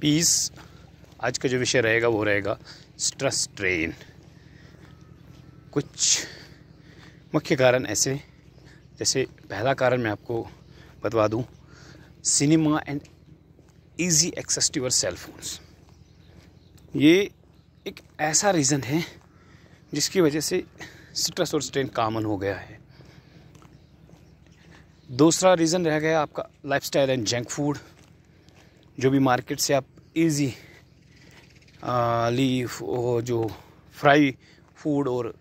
piece आज का जो विषय रहेगा वो रहेगा स्ट्रेस ट्रेन कुछ मुख्य कारण ऐसे जैसे पहला कारण मैं आपको बतवा दूं cinema and easy access to your cell phones ये एक ऐसा रीज़न है जिसकी वजह से स्ट्रेस और स्ट्रेन कामन हो गया है दूसरा रीज़न रह गया आपका लाइफस्टाइल एंड जंक फूड जो भी मार्केट से आप इजी लीफ और जो फ्राई फूड और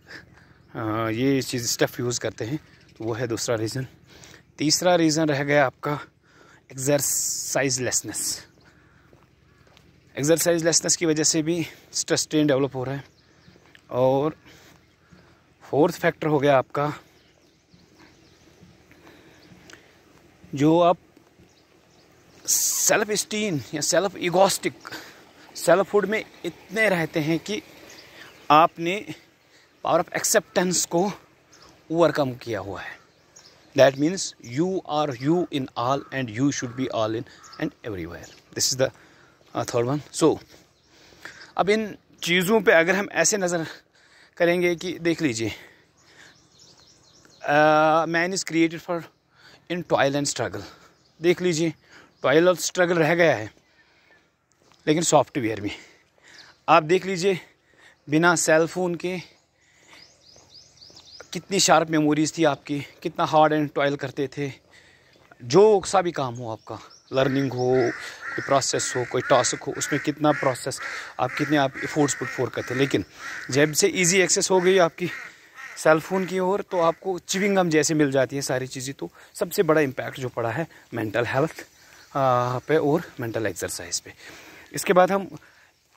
आ, ये चीज़ स्टफ़ यूज़ करते हैं तो वो है दूसरा रीज़न तीसरा रीज़न रह गया आपका एक्सरसाइज लेसनेस एक्सरसाइज लेसनेस की वजह से भी स्ट्रेस ट्रेन डेवलप हो रहा है और फोर्थ फैक्टर हो गया आपका जो आप सेल्फ स्टीम या सेल्फ इगोस्टिक सेल्फहुड में इतने रहते हैं कि आपने पावर ऑफ एक्सेप्टेंस को ओवरकम किया हुआ है that means you are you in all and you should be all in and everywhere this is the third one so अब इन चीज़ों पे अगर हम ऐसे नज़र करेंगे कि देख लीजिए man is created for in toil and struggle देख लीजिए पहला स्ट्रगल रह गया है लेकिन सॉफ्टवेयर में आप देख लीजिए बिना सेल फोन के कितनी शार्प मेमोरीज थी आपकी कितना हार्ड एंड टॉयल करते थे जो सा भी काम हो आपका लर्निंग हो कोई प्रोसेस हो कोई टास्क हो उसमें कितना प्रोसेस आप कितने आप एफोर्ट्स पुट फोर करते लेकिन जब से इजी एक्सेस हो गई आपकी सेलफोन की ओर तो आपको चिविंगम जैसे मिल जाती है सारी चीज़ें तो सबसे बड़ा इम्पैक्ट जो पड़ा है मेंटल हेल्थ पे और मेंटल एक्सरसाइज पे इसके बाद हम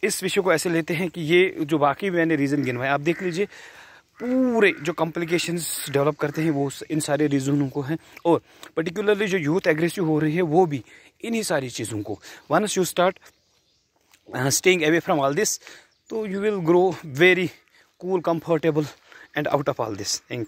इस विषय को ऐसे लेते हैं कि ये जो बाकी मैंने रीज़न गिनवाए आप देख लीजिए पूरे जो कॉम्प्लिकेशंस डेवलप करते हैं वो इन सारे रीज़नों को हैं और पर्टिकुलरली जो यूथ एग्रेसिव हो रही है वो भी इन्हीं सारी चीज़ों को once you start staying away from all this तो you will grow very cool comfortable and out of all this thank you